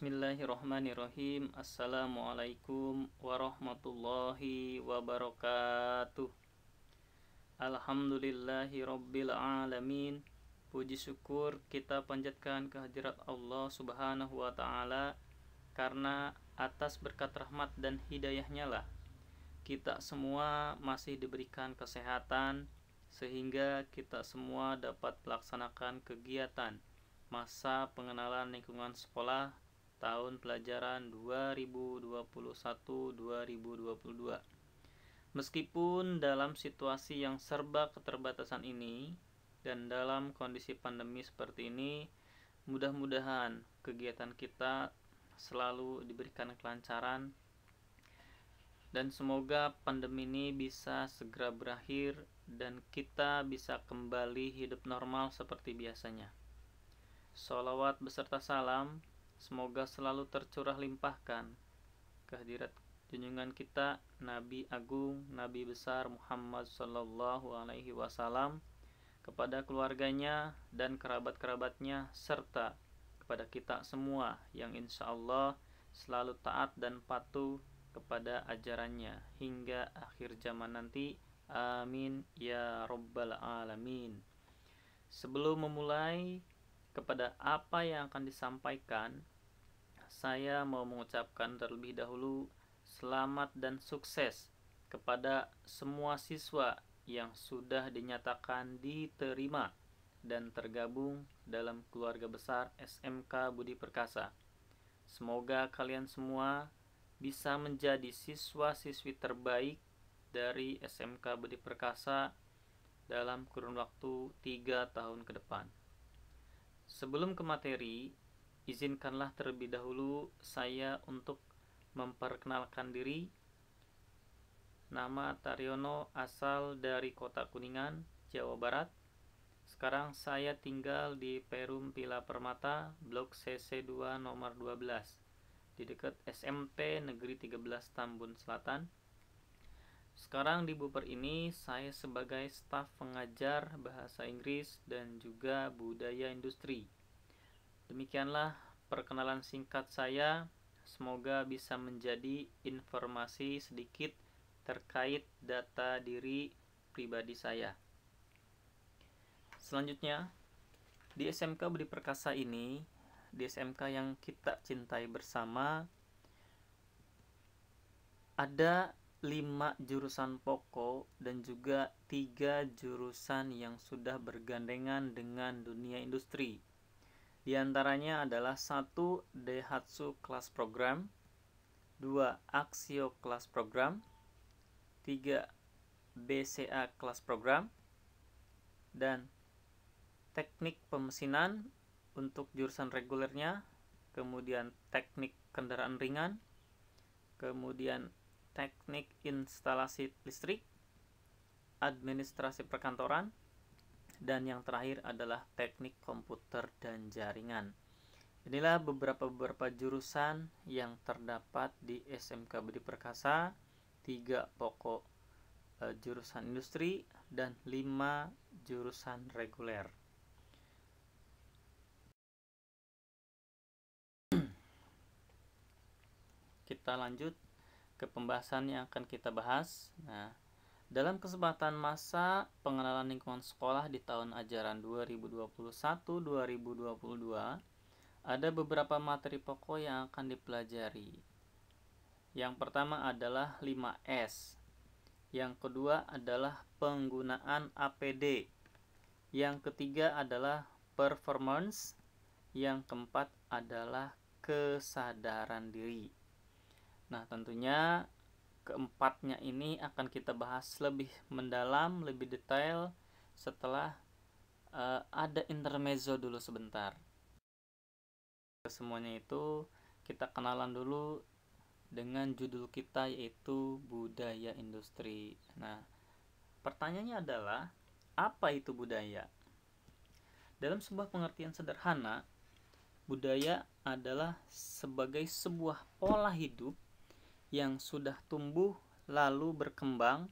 Bismillahirrahmanirrahim Assalamualaikum warahmatullahi wabarakatuh Alhamdulillahi rabbil alamin Puji syukur kita panjatkan kehadirat Allah subhanahu wa ta'ala Karena atas berkat rahmat dan hidayahnya lah Kita semua masih diberikan kesehatan Sehingga kita semua dapat melaksanakan kegiatan masa pengenalan lingkungan sekolah tahun pelajaran 2021-2022. Meskipun dalam situasi yang serba keterbatasan ini dan dalam kondisi pandemi seperti ini, mudah-mudahan kegiatan kita selalu diberikan kelancaran dan semoga pandemi ini bisa segera berakhir dan kita bisa kembali hidup normal seperti biasanya. Salawat beserta salam Semoga selalu tercurah limpahkan kehadirat junjungan kita Nabi Agung, Nabi besar Muhammad Sallallahu Alaihi Wasallam kepada keluarganya dan kerabat-kerabatnya serta kepada kita semua yang insya Allah selalu taat dan patuh kepada ajarannya hingga akhir zaman nanti. Amin ya Rabbal Alamin. Sebelum memulai, kepada apa yang akan disampaikan, saya mau mengucapkan terlebih dahulu selamat dan sukses kepada semua siswa yang sudah dinyatakan diterima dan tergabung dalam keluarga besar SMK Budi Perkasa. Semoga kalian semua bisa menjadi siswa-siswi terbaik dari SMK Budi Perkasa dalam kurun waktu 3 tahun ke depan. Sebelum ke materi, izinkanlah terlebih dahulu saya untuk memperkenalkan diri. Nama Taryono asal dari kota Kuningan, Jawa Barat. Sekarang saya tinggal di Perum Pila Permata, Blok CC2 nomor 12, di dekat SMP Negeri 13 Tambun Selatan. Sekarang di Buper ini saya sebagai staf pengajar bahasa Inggris dan juga budaya industri. Demikianlah perkenalan singkat saya. Semoga bisa menjadi informasi sedikit terkait data diri pribadi saya. Selanjutnya, di SMK Budi Perkasa ini, di SMK yang kita cintai bersama, ada 5 jurusan pokok dan juga tiga jurusan yang sudah bergandengan dengan dunia industri. Di antaranya adalah 1 Daihatsu Class program, 2 Axio Class program, 3 BCA Class program, dan teknik pemesinan untuk jurusan regulernya, kemudian teknik kendaraan ringan, kemudian teknik instalasi listrik, administrasi perkantoran, dan yang terakhir adalah teknik komputer dan jaringan. Inilah beberapa beberapa jurusan yang terdapat di SMK Budi Perkasa, tiga pokok e, jurusan industri dan lima jurusan reguler. Kita lanjut ke pembahasan yang akan kita bahas. Nah, dalam kesempatan masa pengenalan lingkungan sekolah di tahun ajaran 2021-2022, ada beberapa materi pokok yang akan dipelajari. Yang pertama adalah 5S. Yang kedua adalah penggunaan APD. Yang ketiga adalah performance. Yang keempat adalah kesadaran diri. Nah, tentunya keempatnya ini akan kita bahas lebih mendalam, lebih detail setelah uh, ada intermezzo dulu sebentar. Semuanya itu kita kenalan dulu dengan judul kita yaitu budaya industri. Nah, pertanyaannya adalah apa itu budaya? Dalam sebuah pengertian sederhana, budaya adalah sebagai sebuah pola hidup yang sudah tumbuh lalu berkembang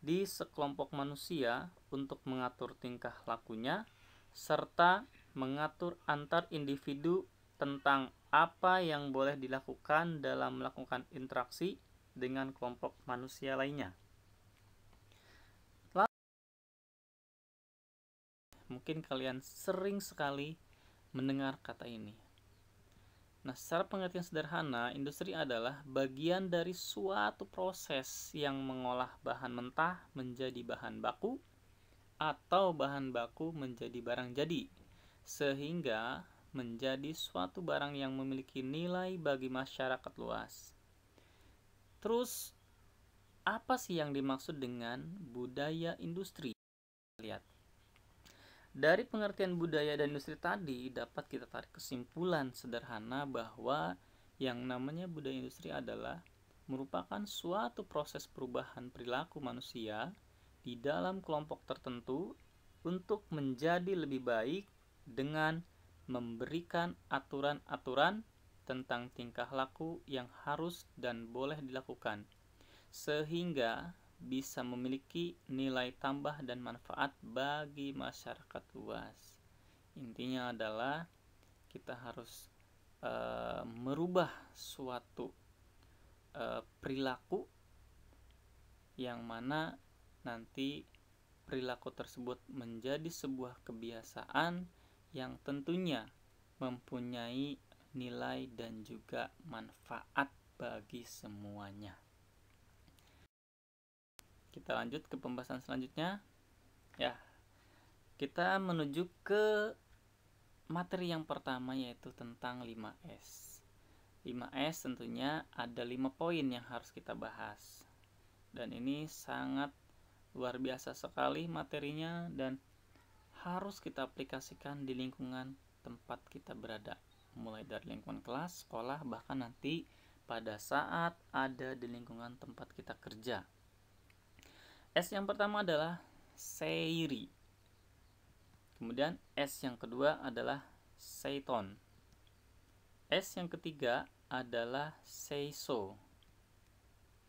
di sekelompok manusia untuk mengatur tingkah lakunya serta mengatur antar individu tentang apa yang boleh dilakukan dalam melakukan interaksi dengan kelompok manusia lainnya. Lalu, mungkin kalian sering sekali mendengar kata ini. Nah, secara pengertian sederhana, industri adalah bagian dari suatu proses yang mengolah bahan mentah menjadi bahan baku atau bahan baku menjadi barang jadi, sehingga menjadi suatu barang yang memiliki nilai bagi masyarakat luas. Terus, apa sih yang dimaksud dengan budaya industri? Lihat. Dari pengertian budaya dan industri tadi dapat kita tarik kesimpulan sederhana bahwa yang namanya budaya industri adalah merupakan suatu proses perubahan perilaku manusia di dalam kelompok tertentu untuk menjadi lebih baik dengan memberikan aturan-aturan tentang tingkah laku yang harus dan boleh dilakukan sehingga bisa memiliki nilai tambah dan manfaat bagi masyarakat luas. Intinya adalah kita harus e, merubah suatu e, perilaku yang mana nanti perilaku tersebut menjadi sebuah kebiasaan yang tentunya mempunyai nilai dan juga manfaat bagi semuanya kita lanjut ke pembahasan selanjutnya ya kita menuju ke materi yang pertama yaitu tentang 5S 5S tentunya ada 5 poin yang harus kita bahas dan ini sangat luar biasa sekali materinya dan harus kita aplikasikan di lingkungan tempat kita berada mulai dari lingkungan kelas, sekolah, bahkan nanti pada saat ada di lingkungan tempat kita kerja S yang pertama adalah Seiri. Kemudian S yang kedua adalah Seiton. S yang ketiga adalah Seiso.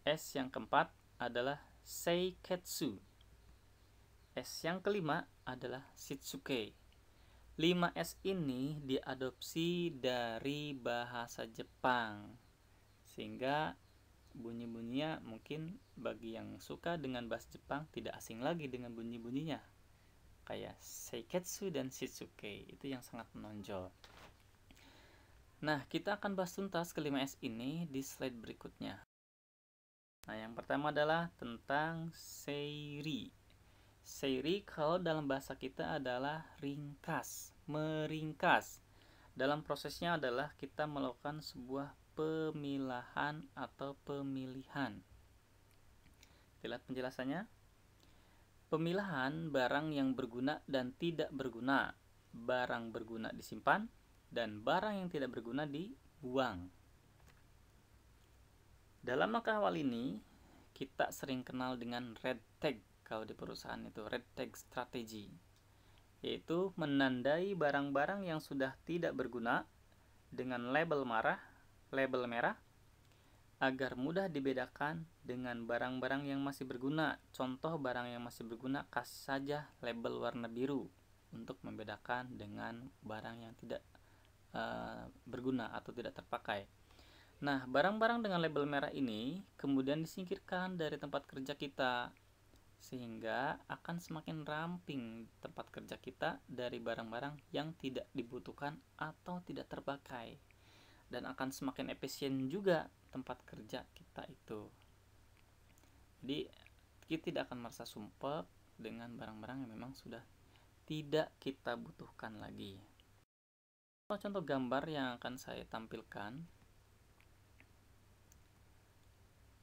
S yang keempat adalah Seiketsu. S yang kelima adalah Shitsuke. 5S ini diadopsi dari bahasa Jepang. Sehingga bunyi-bunyinya mungkin bagi yang suka dengan bass Jepang tidak asing lagi dengan bunyi-bunyinya. Kayak Seiketsu dan Shitsuke itu yang sangat menonjol. Nah, kita akan bahas tuntas kelima S ini di slide berikutnya. Nah, yang pertama adalah tentang seiri. Seiri kalau dalam bahasa kita adalah ringkas, meringkas. Dalam prosesnya adalah kita melakukan sebuah pemilahan atau pemilihan. Kita lihat penjelasannya. Pemilahan barang yang berguna dan tidak berguna. Barang berguna disimpan dan barang yang tidak berguna dibuang. Dalam langkah awal ini, kita sering kenal dengan red tag kalau di perusahaan itu red tag strategi, yaitu menandai barang-barang yang sudah tidak berguna dengan label marah label merah agar mudah dibedakan dengan barang-barang yang masih berguna. Contoh barang yang masih berguna kasih saja label warna biru untuk membedakan dengan barang yang tidak uh, berguna atau tidak terpakai. Nah, barang-barang dengan label merah ini kemudian disingkirkan dari tempat kerja kita sehingga akan semakin ramping tempat kerja kita dari barang-barang yang tidak dibutuhkan atau tidak terpakai dan akan semakin efisien juga tempat kerja kita itu. Jadi kita tidak akan merasa sumpah dengan barang-barang yang memang sudah tidak kita butuhkan lagi. Contoh gambar yang akan saya tampilkan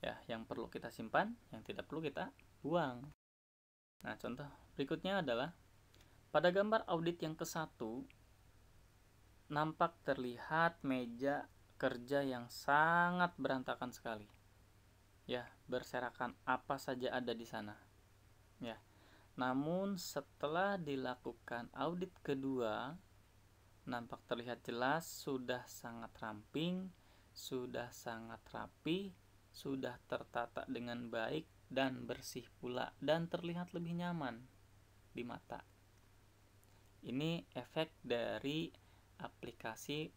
ya yang perlu kita simpan, yang tidak perlu kita buang. Nah, contoh berikutnya adalah pada gambar audit yang ke-1 nampak terlihat meja kerja yang sangat berantakan sekali. Ya, berserakan apa saja ada di sana. Ya. Namun setelah dilakukan audit kedua, nampak terlihat jelas sudah sangat ramping, sudah sangat rapi, sudah tertata dengan baik dan bersih pula dan terlihat lebih nyaman di mata. Ini efek dari aplikasi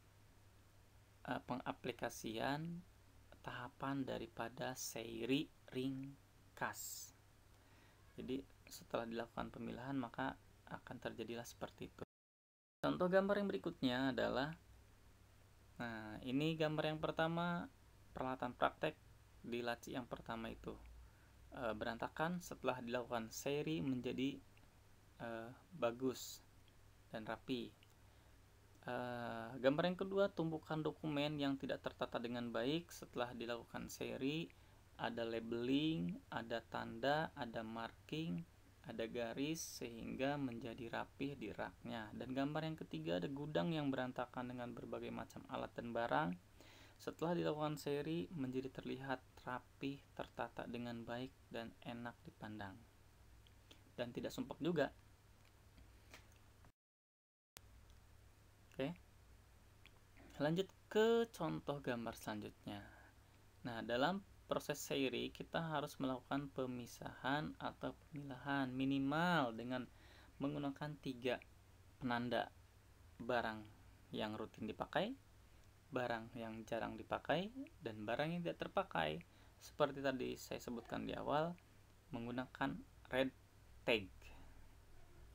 uh, pengaplikasian tahapan daripada seri ringkas. Jadi setelah dilakukan pemilahan maka akan terjadilah seperti itu. Contoh gambar yang berikutnya adalah Nah, ini gambar yang pertama peralatan praktek di laci yang pertama itu e, berantakan setelah dilakukan seri menjadi e, bagus dan rapi. Uh, gambar yang kedua, tumpukan dokumen yang tidak tertata dengan baik setelah dilakukan seri, ada labeling, ada tanda, ada marking, ada garis sehingga menjadi rapih di raknya. Dan gambar yang ketiga ada gudang yang berantakan dengan berbagai macam alat dan barang. Setelah dilakukan seri, menjadi terlihat rapih, tertata dengan baik dan enak dipandang. Dan tidak sumpek juga. Lanjut ke contoh gambar selanjutnya. Nah, dalam proses seri kita harus melakukan pemisahan atau pemilahan minimal dengan menggunakan tiga penanda barang yang rutin dipakai, barang yang jarang dipakai, dan barang yang tidak terpakai. Seperti tadi saya sebutkan di awal, menggunakan red tag,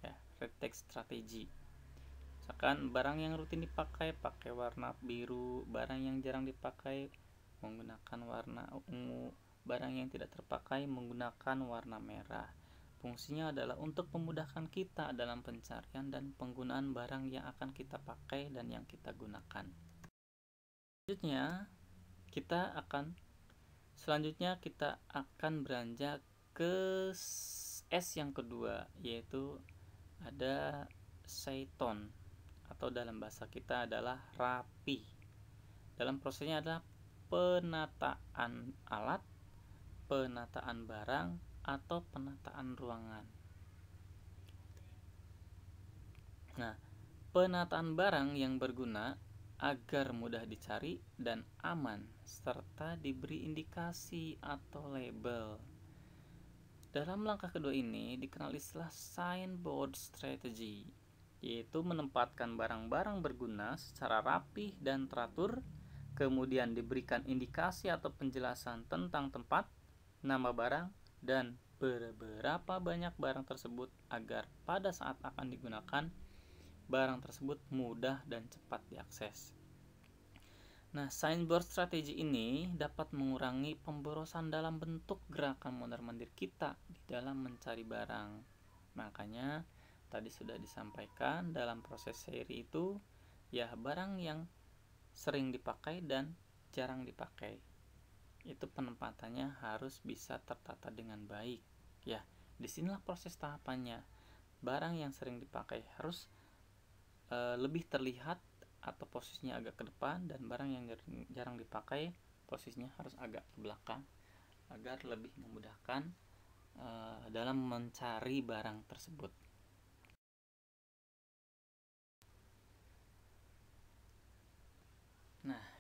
ya, red tag strategi misalkan barang yang rutin dipakai pakai warna biru barang yang jarang dipakai menggunakan warna ungu barang yang tidak terpakai menggunakan warna merah fungsinya adalah untuk memudahkan kita dalam pencarian dan penggunaan barang yang akan kita pakai dan yang kita gunakan selanjutnya kita akan selanjutnya kita akan beranjak ke S yang kedua yaitu ada Saiton atau dalam bahasa kita adalah rapi. Dalam prosesnya adalah penataan alat, penataan barang, atau penataan ruangan. Nah, penataan barang yang berguna agar mudah dicari dan aman serta diberi indikasi atau label. Dalam langkah kedua ini dikenal istilah signboard strategy yaitu menempatkan barang-barang berguna secara rapih dan teratur, kemudian diberikan indikasi atau penjelasan tentang tempat, nama barang, dan beberapa banyak barang tersebut agar pada saat akan digunakan, barang tersebut mudah dan cepat diakses. Nah, signboard strategi ini dapat mengurangi pemborosan dalam bentuk gerakan mondar-mandir kita di dalam mencari barang. Makanya, tadi sudah disampaikan dalam proses seri itu ya barang yang sering dipakai dan jarang dipakai itu penempatannya harus bisa tertata dengan baik ya disinilah proses tahapannya barang yang sering dipakai harus e, lebih terlihat atau posisinya agak ke depan dan barang yang jarang dipakai posisinya harus agak ke belakang agar lebih memudahkan e, dalam mencari barang tersebut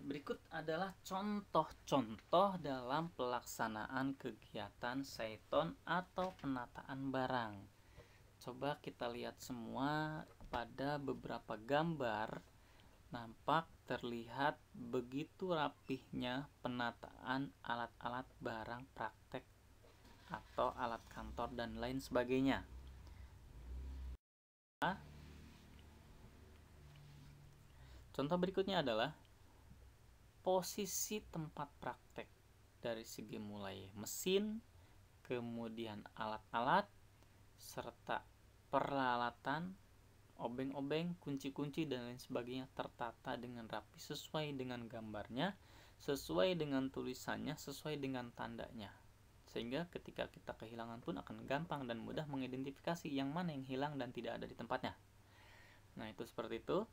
berikut adalah contoh-contoh dalam pelaksanaan kegiatan saiton atau penataan barang. Coba kita lihat semua pada beberapa gambar nampak terlihat begitu rapihnya penataan alat-alat barang praktek atau alat kantor dan lain sebagainya. Contoh berikutnya adalah posisi tempat praktek dari segi mulai mesin, kemudian alat-alat, serta peralatan, obeng-obeng, kunci-kunci, dan lain sebagainya tertata dengan rapi sesuai dengan gambarnya, sesuai dengan tulisannya, sesuai dengan tandanya. Sehingga ketika kita kehilangan pun akan gampang dan mudah mengidentifikasi yang mana yang hilang dan tidak ada di tempatnya. Nah, itu seperti itu.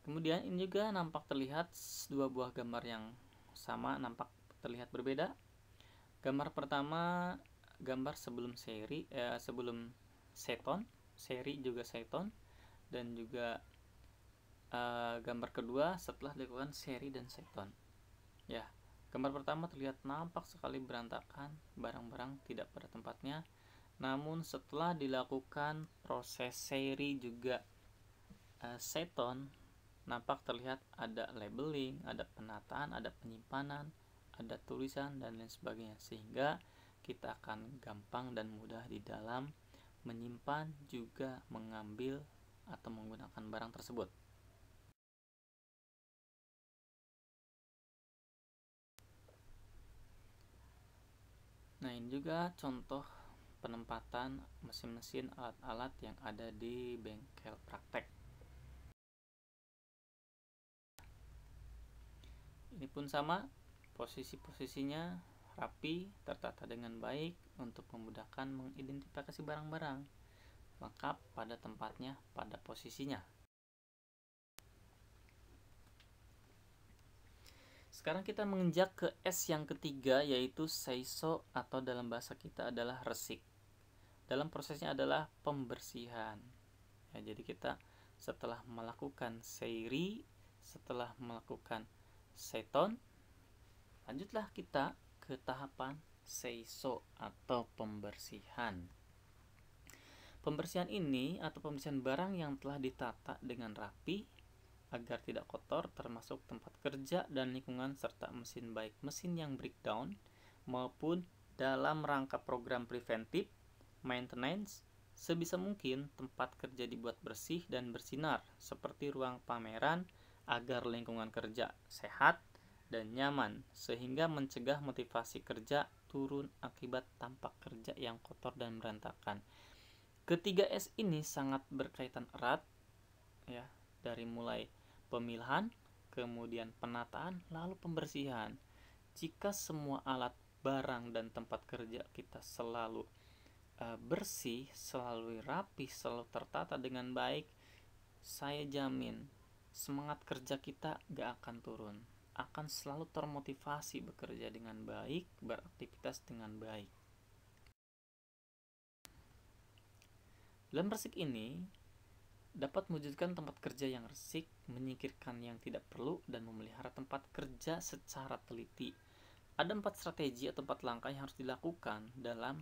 Kemudian ini juga nampak terlihat dua buah gambar yang sama nampak terlihat berbeda. Gambar pertama gambar sebelum seri eh, sebelum seton, seri juga seton dan juga eh, gambar kedua setelah dilakukan seri dan seton. Ya, gambar pertama terlihat nampak sekali berantakan, barang-barang tidak pada tempatnya. Namun setelah dilakukan proses seri juga eh, seton nampak terlihat ada labeling, ada penataan, ada penyimpanan, ada tulisan dan lain sebagainya sehingga kita akan gampang dan mudah di dalam menyimpan juga mengambil atau menggunakan barang tersebut. Nah, ini juga contoh penempatan mesin-mesin alat-alat yang ada di bengkel praktek. Ini pun sama, posisi-posisinya rapi, tertata dengan baik untuk memudahkan mengidentifikasi barang-barang. Lengkap pada tempatnya, pada posisinya. Sekarang kita menginjak ke S yang ketiga yaitu seiso atau dalam bahasa kita adalah resik. Dalam prosesnya adalah pembersihan. Ya, jadi kita setelah melakukan seiri, setelah melakukan seton, lanjutlah kita ke tahapan seiso atau pembersihan. Pembersihan ini atau pembersihan barang yang telah ditata dengan rapi agar tidak kotor termasuk tempat kerja dan lingkungan serta mesin baik mesin yang breakdown maupun dalam rangka program preventif, maintenance, sebisa mungkin tempat kerja dibuat bersih dan bersinar seperti ruang pameran, agar lingkungan kerja sehat dan nyaman, sehingga mencegah motivasi kerja turun akibat tampak kerja yang kotor dan berantakan. Ketiga S ini sangat berkaitan erat ya, dari mulai pemilihan, kemudian penataan, lalu pembersihan. Jika semua alat barang dan tempat kerja kita selalu uh, bersih, selalu rapi, selalu tertata dengan baik, saya jamin semangat kerja kita gak akan turun akan selalu termotivasi bekerja dengan baik beraktivitas dengan baik dalam resik ini dapat mewujudkan tempat kerja yang resik menyingkirkan yang tidak perlu dan memelihara tempat kerja secara teliti ada empat strategi atau empat langkah yang harus dilakukan dalam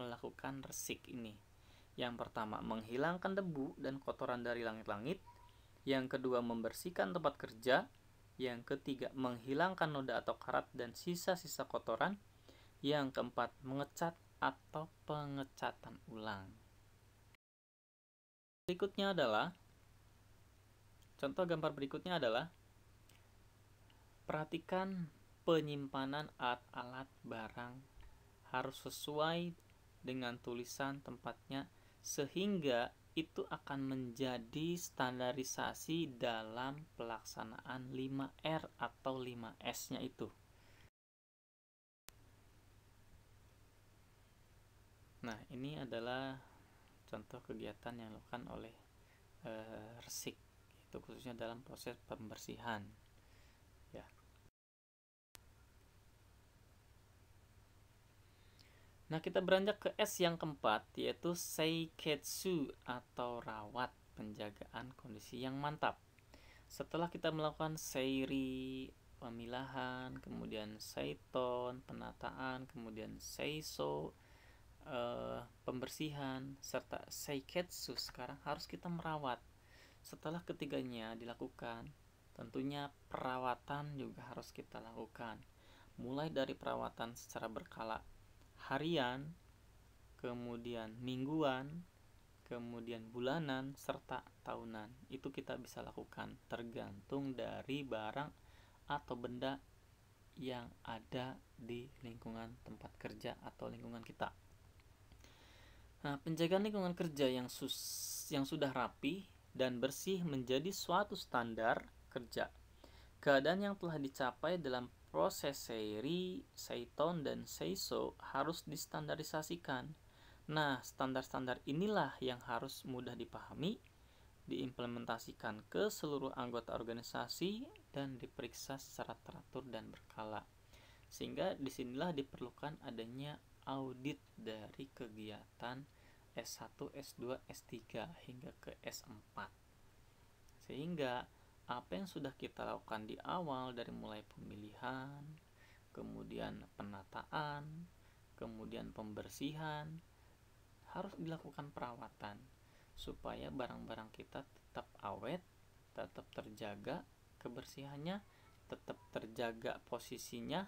melakukan resik ini yang pertama, menghilangkan debu dan kotoran dari langit-langit yang kedua membersihkan tempat kerja, yang ketiga menghilangkan noda atau karat dan sisa-sisa kotoran, yang keempat mengecat atau pengecatan ulang. Berikutnya adalah contoh gambar berikutnya adalah perhatikan penyimpanan alat-alat barang harus sesuai dengan tulisan tempatnya sehingga itu akan menjadi standarisasi dalam pelaksanaan 5R atau 5S-nya itu. Nah, ini adalah contoh kegiatan yang dilakukan oleh e, resik, itu khususnya dalam proses pembersihan. Nah, kita beranjak ke S yang keempat, yaitu Seiketsu atau rawat penjagaan kondisi yang mantap. Setelah kita melakukan Seiri, pemilahan, kemudian Seiton, penataan, kemudian Seiso, eh, pembersihan, serta Seiketsu, sekarang harus kita merawat. Setelah ketiganya dilakukan, tentunya perawatan juga harus kita lakukan. Mulai dari perawatan secara berkala harian, kemudian mingguan, kemudian bulanan, serta tahunan. Itu kita bisa lakukan tergantung dari barang atau benda yang ada di lingkungan tempat kerja atau lingkungan kita. Nah, penjagaan lingkungan kerja yang sus yang sudah rapi dan bersih menjadi suatu standar kerja. Keadaan yang telah dicapai dalam proses seri Seiton, dan Seiso harus distandarisasikan. Nah, standar-standar inilah yang harus mudah dipahami, diimplementasikan ke seluruh anggota organisasi, dan diperiksa secara teratur dan berkala. Sehingga disinilah diperlukan adanya audit dari kegiatan S1, S2, S3 hingga ke S4. Sehingga apa yang sudah kita lakukan di awal dari mulai pemilihan, kemudian penataan, kemudian pembersihan, harus dilakukan perawatan supaya barang-barang kita tetap awet, tetap terjaga kebersihannya, tetap terjaga posisinya,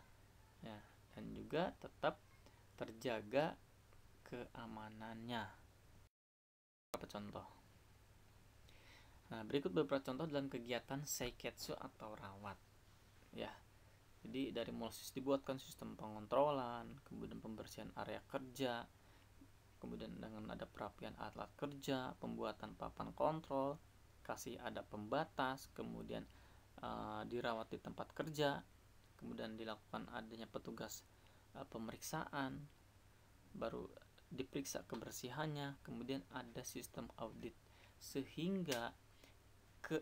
ya, dan juga tetap terjaga keamanannya. Apa contoh? Nah, berikut beberapa contoh dalam kegiatan seiketsu atau rawat. Ya. Jadi dari Molsis dibuatkan sistem pengontrolan, kemudian pembersihan area kerja, kemudian dengan ada perapian alat kerja, pembuatan papan kontrol, kasih ada pembatas, kemudian e, dirawat di tempat kerja, kemudian dilakukan adanya petugas e, pemeriksaan, baru diperiksa kebersihannya, kemudian ada sistem audit sehingga ke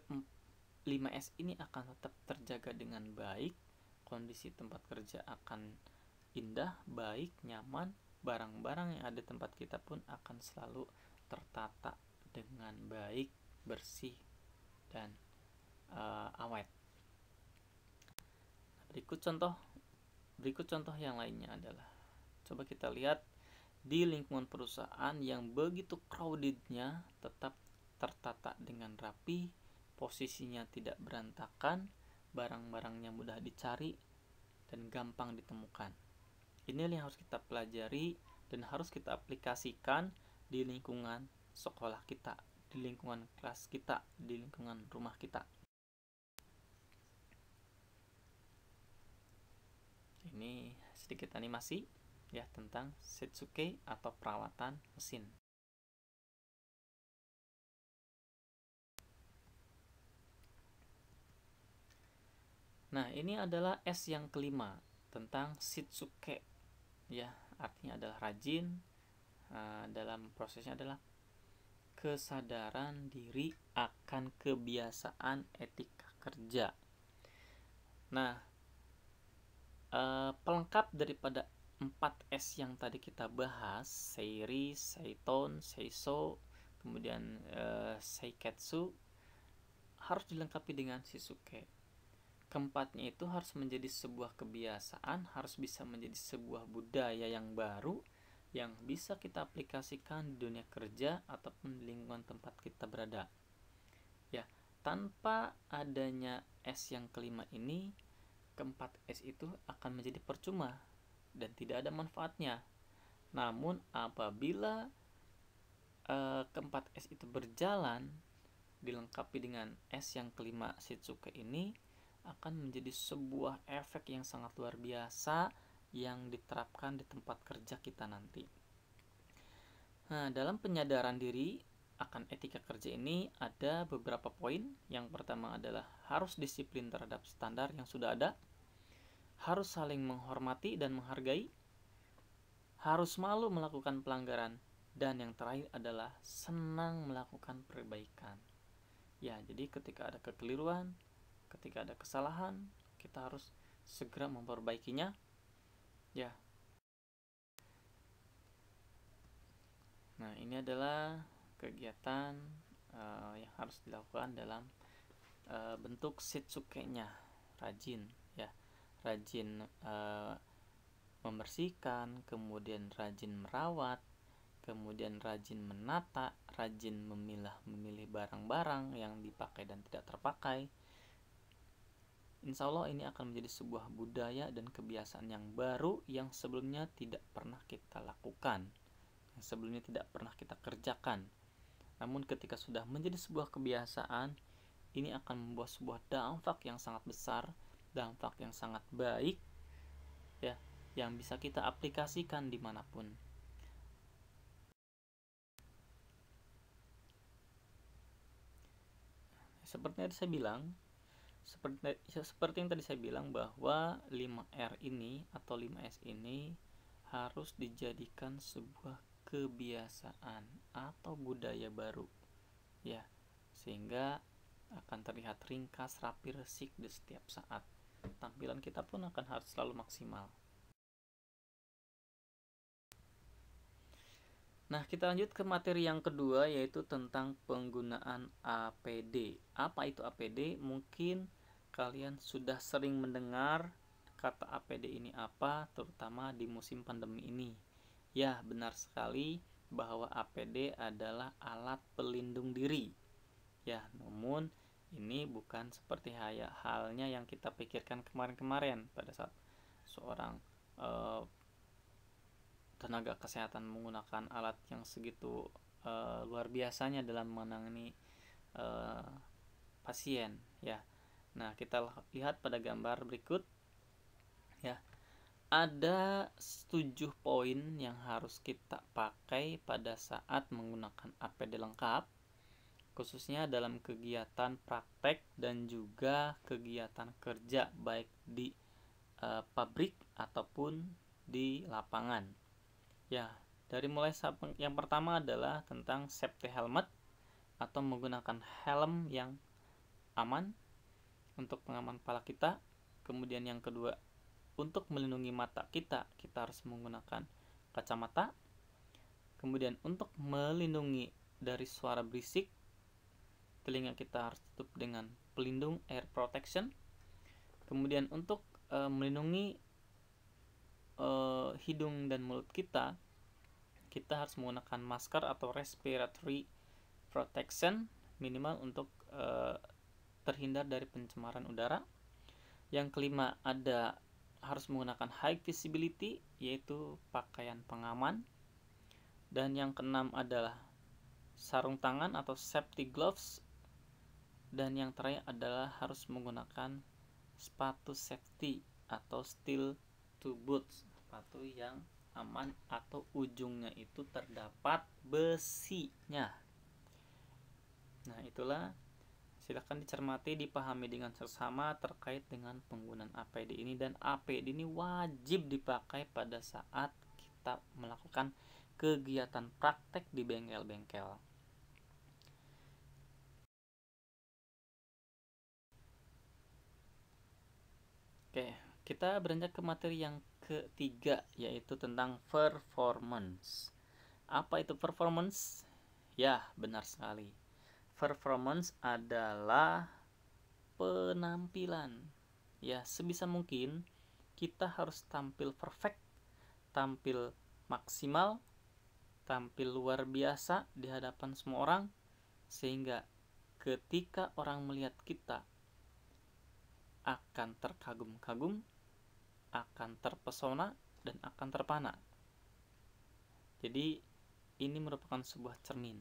5S ini akan tetap terjaga dengan baik, kondisi tempat kerja akan indah, baik, nyaman, barang-barang yang ada tempat kita pun akan selalu tertata dengan baik, bersih, dan uh, awet. Nah, berikut contoh berikut contoh yang lainnya adalah coba kita lihat di lingkungan perusahaan yang begitu crowdednya tetap tertata dengan rapi, posisinya tidak berantakan, barang-barangnya mudah dicari, dan gampang ditemukan. Ini yang harus kita pelajari dan harus kita aplikasikan di lingkungan sekolah kita, di lingkungan kelas kita, di lingkungan rumah kita. Ini sedikit animasi ya tentang setsuke atau perawatan mesin. Nah, ini adalah S yang kelima tentang shitsuke. Ya, artinya adalah rajin. Uh, dalam prosesnya adalah kesadaran diri akan kebiasaan etika kerja. Nah, uh, pelengkap daripada 4S yang tadi kita bahas, Seiri, Seiton, Seiso, kemudian uh, Seiketsu harus dilengkapi dengan Shisuke keempatnya itu harus menjadi sebuah kebiasaan, harus bisa menjadi sebuah budaya yang baru yang bisa kita aplikasikan di dunia kerja ataupun lingkungan tempat kita berada. Ya, tanpa adanya S yang kelima ini, keempat S itu akan menjadi percuma dan tidak ada manfaatnya. Namun apabila eh, keempat S itu berjalan dilengkapi dengan S yang kelima situke ini, akan menjadi sebuah efek yang sangat luar biasa yang diterapkan di tempat kerja kita nanti. Nah, dalam penyadaran diri akan etika kerja ini ada beberapa poin. Yang pertama adalah harus disiplin terhadap standar yang sudah ada, harus saling menghormati dan menghargai, harus malu melakukan pelanggaran, dan yang terakhir adalah senang melakukan perbaikan. Ya, jadi ketika ada kekeliruan, ketika ada kesalahan kita harus segera memperbaikinya ya nah ini adalah kegiatan uh, yang harus dilakukan dalam uh, bentuk nya rajin ya rajin uh, membersihkan kemudian rajin merawat kemudian rajin menata, rajin memilah memilih barang-barang yang dipakai dan tidak terpakai, Insya Allah ini akan menjadi sebuah budaya dan kebiasaan yang baru yang sebelumnya tidak pernah kita lakukan, yang sebelumnya tidak pernah kita kerjakan. Namun ketika sudah menjadi sebuah kebiasaan, ini akan membuat sebuah dampak yang sangat besar, dampak yang sangat baik, ya, yang bisa kita aplikasikan dimanapun. Seperti yang saya bilang, seperti seperti yang tadi saya bilang bahwa 5R ini atau 5S ini harus dijadikan sebuah kebiasaan atau budaya baru. Ya, sehingga akan terlihat ringkas, rapi, resik di setiap saat. Tampilan kita pun akan harus selalu maksimal. Nah, kita lanjut ke materi yang kedua yaitu tentang penggunaan APD. Apa itu APD? Mungkin Kalian sudah sering mendengar kata APD ini apa, terutama di musim pandemi ini. Ya, benar sekali bahwa APD adalah alat pelindung diri. Ya, namun ini bukan seperti halnya yang kita pikirkan kemarin-kemarin pada saat seorang uh, tenaga kesehatan menggunakan alat yang segitu uh, luar biasanya dalam menangani uh, pasien ya Nah, kita lihat pada gambar berikut. Ya. Ada 7 poin yang harus kita pakai pada saat menggunakan APD lengkap, khususnya dalam kegiatan praktek dan juga kegiatan kerja baik di e, pabrik ataupun di lapangan. Ya, dari mulai yang pertama adalah tentang safety helmet atau menggunakan helm yang aman untuk pengaman pala kita. Kemudian yang kedua, untuk melindungi mata kita, kita harus menggunakan kacamata. Kemudian untuk melindungi dari suara berisik, telinga kita harus tutup dengan pelindung air protection. Kemudian untuk e, melindungi e, hidung dan mulut kita, kita harus menggunakan masker atau respiratory protection minimal untuk e, terhindar dari pencemaran udara. Yang kelima ada harus menggunakan high visibility yaitu pakaian pengaman. Dan yang keenam adalah sarung tangan atau safety gloves. Dan yang terakhir adalah harus menggunakan sepatu safety atau steel to boots, sepatu yang aman atau ujungnya itu terdapat besinya. Nah, itulah Silahkan dicermati, dipahami dengan seksama terkait dengan penggunaan APD ini dan APD ini wajib dipakai pada saat kita melakukan kegiatan praktek di bengkel-bengkel. Oke, kita beranjak ke materi yang ketiga yaitu tentang performance. Apa itu performance? Ya, benar sekali performance adalah penampilan. Ya, sebisa mungkin kita harus tampil perfect, tampil maksimal, tampil luar biasa di hadapan semua orang sehingga ketika orang melihat kita akan terkagum-kagum, akan terpesona dan akan terpana. Jadi ini merupakan sebuah cermin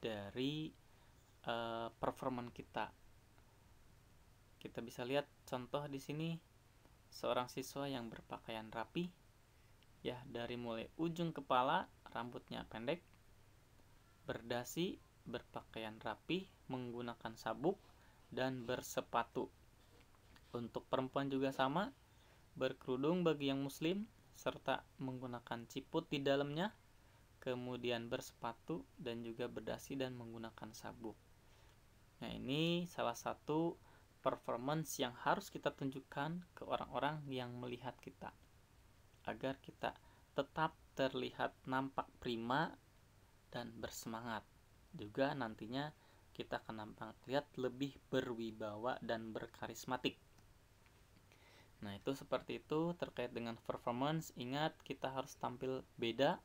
dari Eh, performance kita. Kita bisa lihat contoh di sini seorang siswa yang berpakaian rapi ya dari mulai ujung kepala rambutnya pendek berdasi berpakaian rapi menggunakan sabuk dan bersepatu untuk perempuan juga sama berkerudung bagi yang muslim serta menggunakan ciput di dalamnya kemudian bersepatu dan juga berdasi dan menggunakan sabuk Nah, ini salah satu performance yang harus kita tunjukkan ke orang-orang yang melihat kita agar kita tetap terlihat nampak prima dan bersemangat. Juga nantinya kita akan nampak lihat lebih berwibawa dan berkarismatik. Nah, itu seperti itu terkait dengan performance. Ingat, kita harus tampil beda,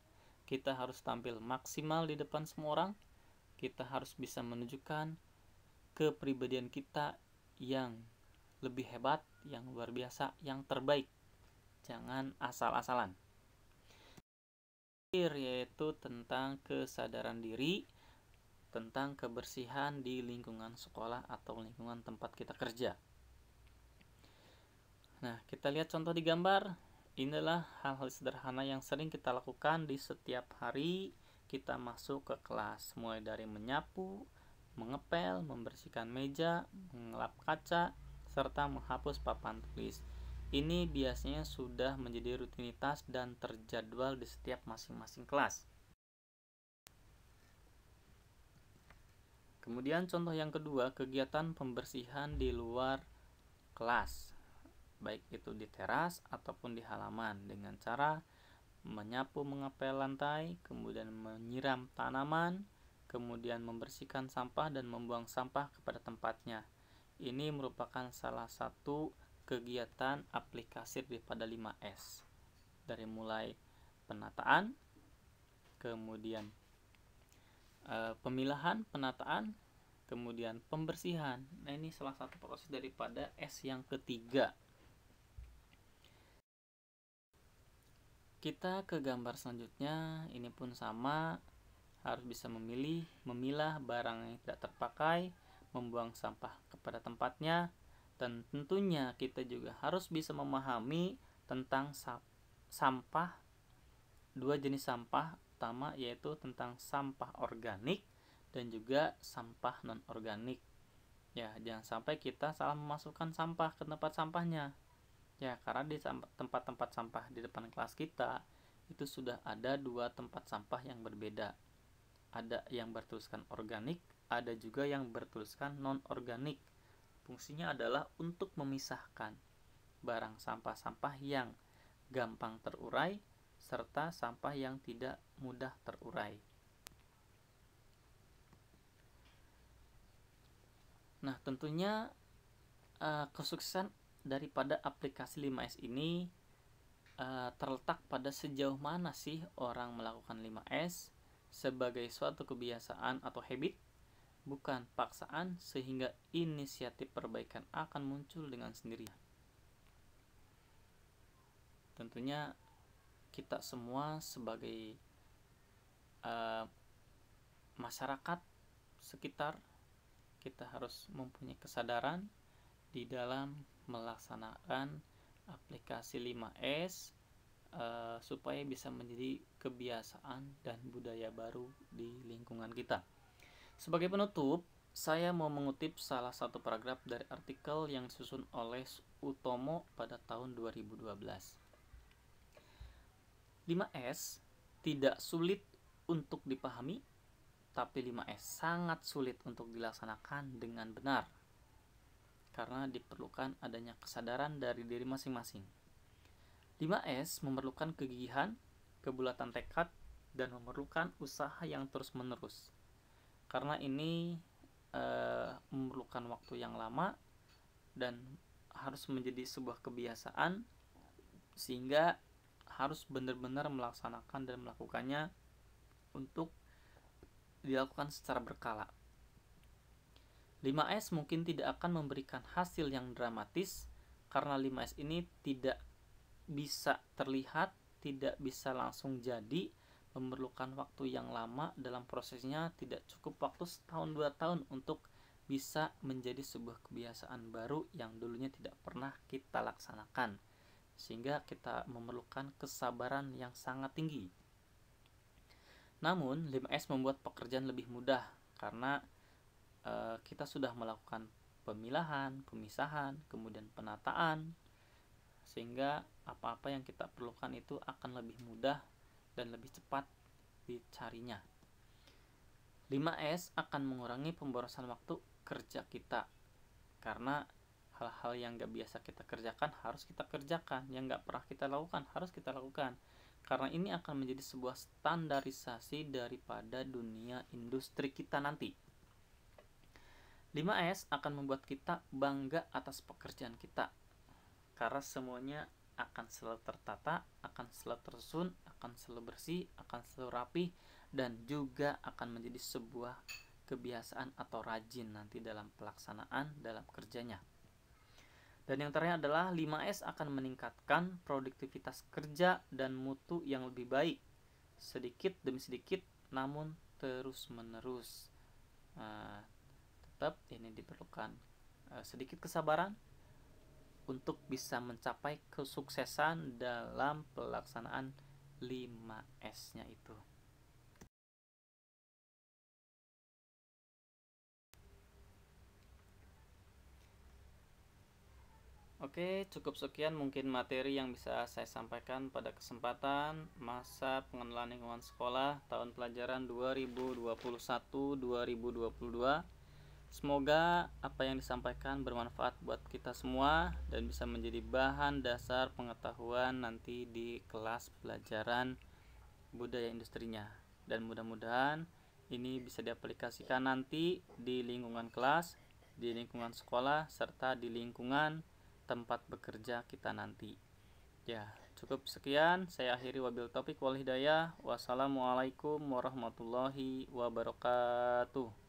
kita harus tampil maksimal di depan semua orang, kita harus bisa menunjukkan kepribadian kita yang lebih hebat, yang luar biasa, yang terbaik. Jangan asal-asalan. Yaitu tentang kesadaran diri, tentang kebersihan di lingkungan sekolah atau lingkungan tempat kita kerja. Nah, kita lihat contoh di gambar. Inilah hal-hal sederhana yang sering kita lakukan di setiap hari kita masuk ke kelas, mulai dari menyapu, mengepel, membersihkan meja, mengelap kaca, serta menghapus papan tulis. Ini biasanya sudah menjadi rutinitas dan terjadwal di setiap masing-masing kelas. Kemudian contoh yang kedua, kegiatan pembersihan di luar kelas, baik itu di teras ataupun di halaman dengan cara menyapu mengepel lantai, kemudian menyiram tanaman, kemudian membersihkan sampah dan membuang sampah kepada tempatnya. Ini merupakan salah satu kegiatan aplikasi daripada 5S. Dari mulai penataan, kemudian e, pemilahan, penataan, kemudian pembersihan. Nah, ini salah satu proses daripada S yang ketiga. Kita ke gambar selanjutnya, ini pun sama harus bisa memilih, memilah barang yang tidak terpakai, membuang sampah kepada tempatnya, dan tentunya kita juga harus bisa memahami tentang sampah dua jenis sampah utama yaitu tentang sampah organik dan juga sampah non organik. Ya, jangan sampai kita salah memasukkan sampah ke tempat sampahnya. Ya, karena di tempat-tempat sampah di depan kelas kita itu sudah ada dua tempat sampah yang berbeda ada yang bertuliskan organik, ada juga yang bertuliskan non-organik. Fungsinya adalah untuk memisahkan barang sampah-sampah yang gampang terurai serta sampah yang tidak mudah terurai. Nah, tentunya eh, kesuksesan daripada aplikasi 5S ini eh, terletak pada sejauh mana sih orang melakukan 5S sebagai suatu kebiasaan atau habit, bukan paksaan sehingga inisiatif perbaikan akan muncul dengan sendirinya. Tentunya kita semua sebagai uh, masyarakat sekitar kita harus mempunyai kesadaran di dalam melaksanakan aplikasi 5S uh, eh, supaya bisa menjadi kebiasaan dan budaya baru di lingkungan kita. Sebagai penutup, saya mau mengutip salah satu paragraf dari artikel yang disusun oleh Utomo pada tahun 2012. 5S tidak sulit untuk dipahami, tapi 5S sangat sulit untuk dilaksanakan dengan benar. Karena diperlukan adanya kesadaran dari diri masing-masing. 5S memerlukan kegigihan, kebulatan tekad, dan memerlukan usaha yang terus-menerus. Karena ini e, memerlukan waktu yang lama dan harus menjadi sebuah kebiasaan sehingga harus benar-benar melaksanakan dan melakukannya untuk dilakukan secara berkala. 5S mungkin tidak akan memberikan hasil yang dramatis karena 5S ini tidak bisa terlihat tidak bisa langsung jadi memerlukan waktu yang lama dalam prosesnya tidak cukup waktu setahun dua tahun untuk bisa menjadi sebuah kebiasaan baru yang dulunya tidak pernah kita laksanakan sehingga kita memerlukan kesabaran yang sangat tinggi namun 5S membuat pekerjaan lebih mudah karena e, kita sudah melakukan pemilahan, pemisahan, kemudian penataan, sehingga apa-apa yang kita perlukan itu akan lebih mudah dan lebih cepat dicarinya. 5S akan mengurangi pemborosan waktu kerja kita karena hal-hal yang nggak biasa kita kerjakan harus kita kerjakan yang nggak pernah kita lakukan harus kita lakukan karena ini akan menjadi sebuah standarisasi daripada dunia industri kita nanti 5S akan membuat kita bangga atas pekerjaan kita karena semuanya akan selalu tertata, akan selalu tersusun, akan selalu bersih, akan selalu rapi, dan juga akan menjadi sebuah kebiasaan atau rajin nanti dalam pelaksanaan dalam kerjanya. Dan yang terakhir adalah 5S akan meningkatkan produktivitas kerja dan mutu yang lebih baik. Sedikit demi sedikit namun terus menerus. Nah, tetap ini diperlukan eh, sedikit kesabaran, untuk bisa mencapai kesuksesan dalam pelaksanaan 5S-nya itu. Oke, cukup sekian mungkin materi yang bisa saya sampaikan pada kesempatan masa pengenalan lingkungan sekolah tahun pelajaran 2021-2022. Semoga apa yang disampaikan bermanfaat buat kita semua dan bisa menjadi bahan dasar pengetahuan nanti di kelas pelajaran budaya industrinya. Dan mudah-mudahan ini bisa diaplikasikan nanti di lingkungan kelas, di lingkungan sekolah, serta di lingkungan tempat bekerja kita nanti. Ya, cukup sekian. Saya akhiri wabil topik wal hidayah. Wassalamualaikum warahmatullahi wabarakatuh.